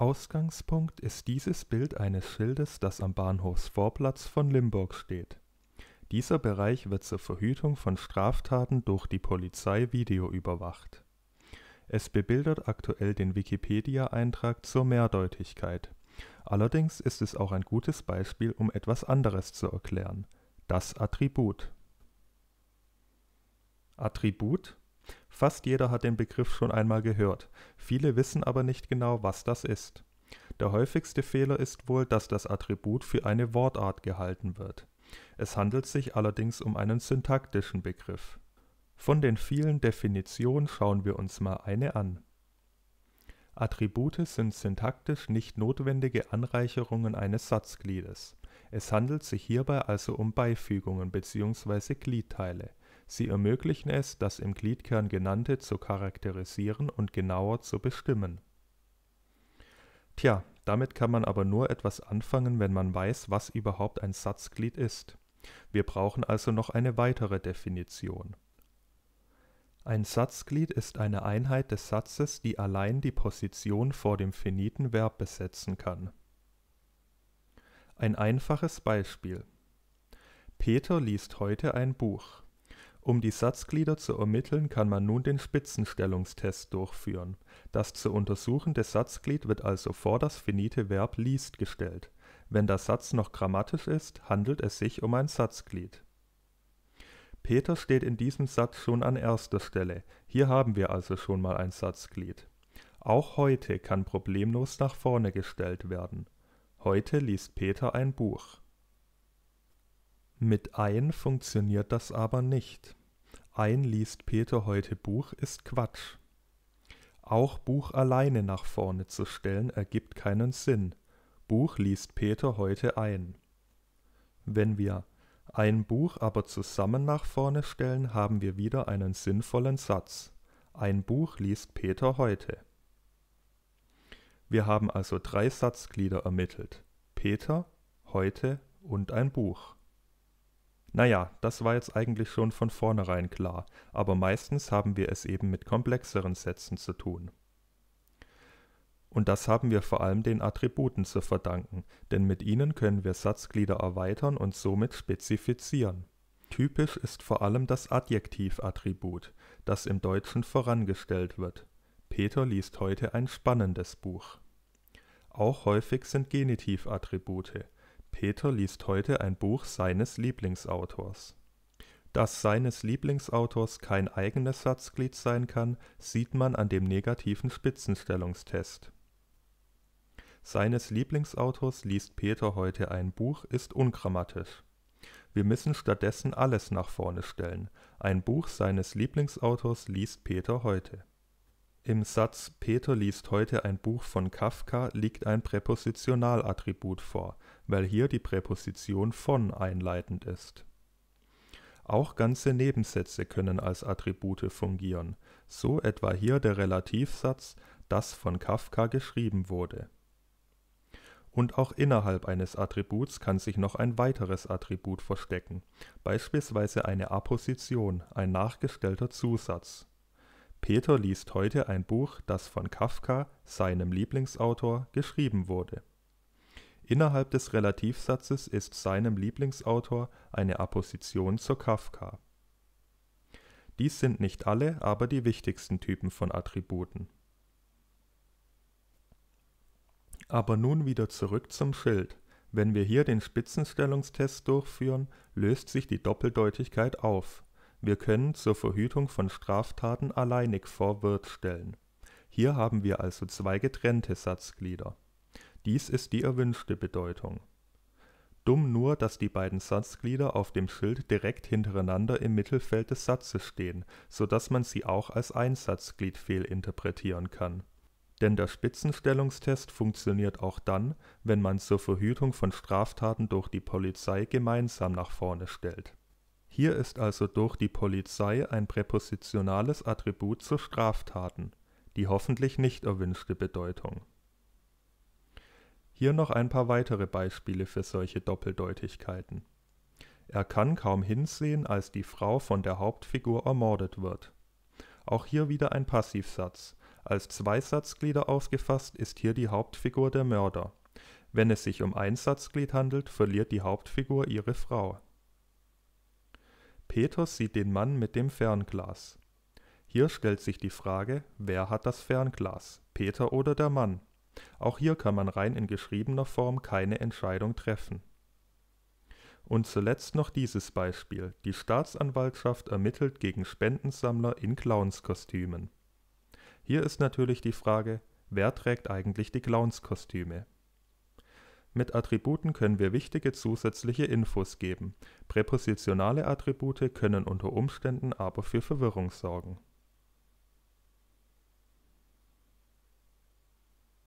Ausgangspunkt ist dieses Bild eines Schildes, das am Bahnhofsvorplatz von Limburg steht. Dieser Bereich wird zur Verhütung von Straftaten durch die Polizei videoüberwacht. Es bebildert aktuell den Wikipedia-Eintrag zur Mehrdeutigkeit. Allerdings ist es auch ein gutes Beispiel, um etwas anderes zu erklären: das Attribut. Attribut Fast jeder hat den Begriff schon einmal gehört, viele wissen aber nicht genau, was das ist. Der häufigste Fehler ist wohl, dass das Attribut für eine Wortart gehalten wird. Es handelt sich allerdings um einen syntaktischen Begriff. Von den vielen Definitionen schauen wir uns mal eine an. Attribute sind syntaktisch nicht notwendige Anreicherungen eines Satzgliedes. Es handelt sich hierbei also um Beifügungen bzw. Gliedteile Sie ermöglichen es, das im Gliedkern Genannte zu charakterisieren und genauer zu bestimmen. Tja, damit kann man aber nur etwas anfangen, wenn man weiß, was überhaupt ein Satzglied ist. Wir brauchen also noch eine weitere Definition. Ein Satzglied ist eine Einheit des Satzes, die allein die Position vor dem finiten Verb besetzen kann. Ein einfaches Beispiel. Peter liest heute ein Buch. Um die Satzglieder zu ermitteln, kann man nun den Spitzenstellungstest durchführen. Das zu untersuchende Satzglied wird also vor das finite Verb liest gestellt. Wenn der Satz noch grammatisch ist, handelt es sich um ein Satzglied. Peter steht in diesem Satz schon an erster Stelle. Hier haben wir also schon mal ein Satzglied. Auch heute kann problemlos nach vorne gestellt werden. Heute liest Peter ein Buch. Mit ein funktioniert das aber nicht. Ein liest Peter heute Buch ist Quatsch. Auch Buch alleine nach vorne zu stellen ergibt keinen Sinn. Buch liest Peter heute ein. Wenn wir ein Buch aber zusammen nach vorne stellen, haben wir wieder einen sinnvollen Satz. Ein Buch liest Peter heute. Wir haben also drei Satzglieder ermittelt. Peter, heute und ein Buch. Naja, das war jetzt eigentlich schon von vornherein klar, aber meistens haben wir es eben mit komplexeren Sätzen zu tun. Und das haben wir vor allem den Attributen zu verdanken, denn mit ihnen können wir Satzglieder erweitern und somit spezifizieren. Typisch ist vor allem das Adjektivattribut, das im Deutschen vorangestellt wird. Peter liest heute ein spannendes Buch. Auch häufig sind Genitivattribute, Peter liest heute ein Buch seines Lieblingsautors. Dass seines Lieblingsautors kein eigenes Satzglied sein kann, sieht man an dem negativen Spitzenstellungstest. Seines Lieblingsautors liest Peter heute ein Buch ist ungrammatisch. Wir müssen stattdessen alles nach vorne stellen. Ein Buch seines Lieblingsautors liest Peter heute. Im Satz Peter liest heute ein Buch von Kafka liegt ein Präpositionalattribut vor, weil hier die Präposition von einleitend ist. Auch ganze Nebensätze können als Attribute fungieren, so etwa hier der Relativsatz, das von Kafka geschrieben wurde. Und auch innerhalb eines Attributs kann sich noch ein weiteres Attribut verstecken, beispielsweise eine Apposition, ein nachgestellter Zusatz. Peter liest heute ein Buch, das von Kafka, seinem Lieblingsautor, geschrieben wurde. Innerhalb des Relativsatzes ist seinem Lieblingsautor eine Apposition zur Kafka. Dies sind nicht alle, aber die wichtigsten Typen von Attributen. Aber nun wieder zurück zum Schild. Wenn wir hier den Spitzenstellungstest durchführen, löst sich die Doppeldeutigkeit auf. Wir können zur Verhütung von Straftaten alleinig vor Wirt stellen. Hier haben wir also zwei getrennte Satzglieder dies ist die erwünschte Bedeutung. Dumm nur, dass die beiden Satzglieder auf dem Schild direkt hintereinander im Mittelfeld des Satzes stehen, so dass man sie auch als Einsatzglied fehlinterpretieren kann. Denn der Spitzenstellungstest funktioniert auch dann, wenn man zur Verhütung von Straftaten durch die Polizei gemeinsam nach vorne stellt. Hier ist also durch die Polizei ein präpositionales Attribut zu Straftaten, die hoffentlich nicht erwünschte Bedeutung hier noch ein paar weitere Beispiele für solche Doppeldeutigkeiten. Er kann kaum hinsehen, als die Frau von der Hauptfigur ermordet wird. Auch hier wieder ein Passivsatz. Als zwei Satzglieder aufgefasst ist hier die Hauptfigur der Mörder. Wenn es sich um ein Satzglied handelt, verliert die Hauptfigur ihre Frau. Peter sieht den Mann mit dem Fernglas. Hier stellt sich die Frage, wer hat das Fernglas, Peter oder der Mann? Auch hier kann man rein in geschriebener Form keine Entscheidung treffen. Und zuletzt noch dieses Beispiel. Die Staatsanwaltschaft ermittelt gegen Spendensammler in Clownskostümen. Hier ist natürlich die Frage, wer trägt eigentlich die Clownskostüme? Mit Attributen können wir wichtige zusätzliche Infos geben. Präpositionale Attribute können unter Umständen aber für Verwirrung sorgen.